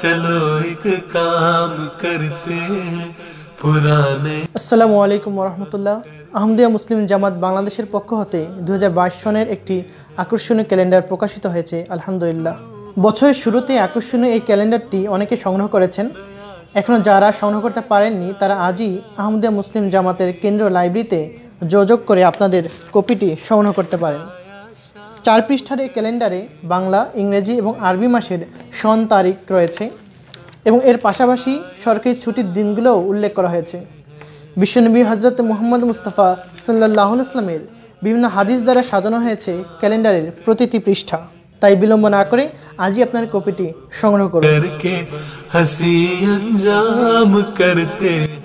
চলো এক কাম করতে পুরানে আসসালামু আলাইকুম রহমতুল্লাহ আহমদিয়া মুসলিম জামাত বাংলাদেশের পক্ষ হতে দু সনের একটি আকর্ষণীয় ক্যালেন্ডার প্রকাশিত হয়েছে আলহামদুলিল্লাহ বছরের শুরুতে আকর্ষণীয় এই ক্যালেন্ডারটি অনেকে সংগ্রহ করেছেন এখনও যারা সংগ্রহ করতে পারেননি তারা আজই আহমদিয়া মুসলিম জামাতের কেন্দ্র লাইব্রেরিতে যোগাযোগ করে আপনাদের কপিটি সংগ্রহ করতে পারেন চার পৃষ্ঠার এই ক্যালেন্ডারে বাংলা ইংরেজি এবং আরবি মাসের সন তারিখ রয়েছে এবং এর পাশাপাশি সরকারি ছুটির দিনগুলোও উল্লেখ করা হয়েছে বিশ্বনবী হজরত মোহাম্মদ মুস্তফা সাল্লাহ ইসলামের বিভিন্ন হাদিস দ্বারা সাজানো হয়েছে ক্যালেন্ডারের প্রতিটি পৃষ্ঠা তাই বিলম্ব না করে আজই আপনার কপিটি সংগ্রহ করুন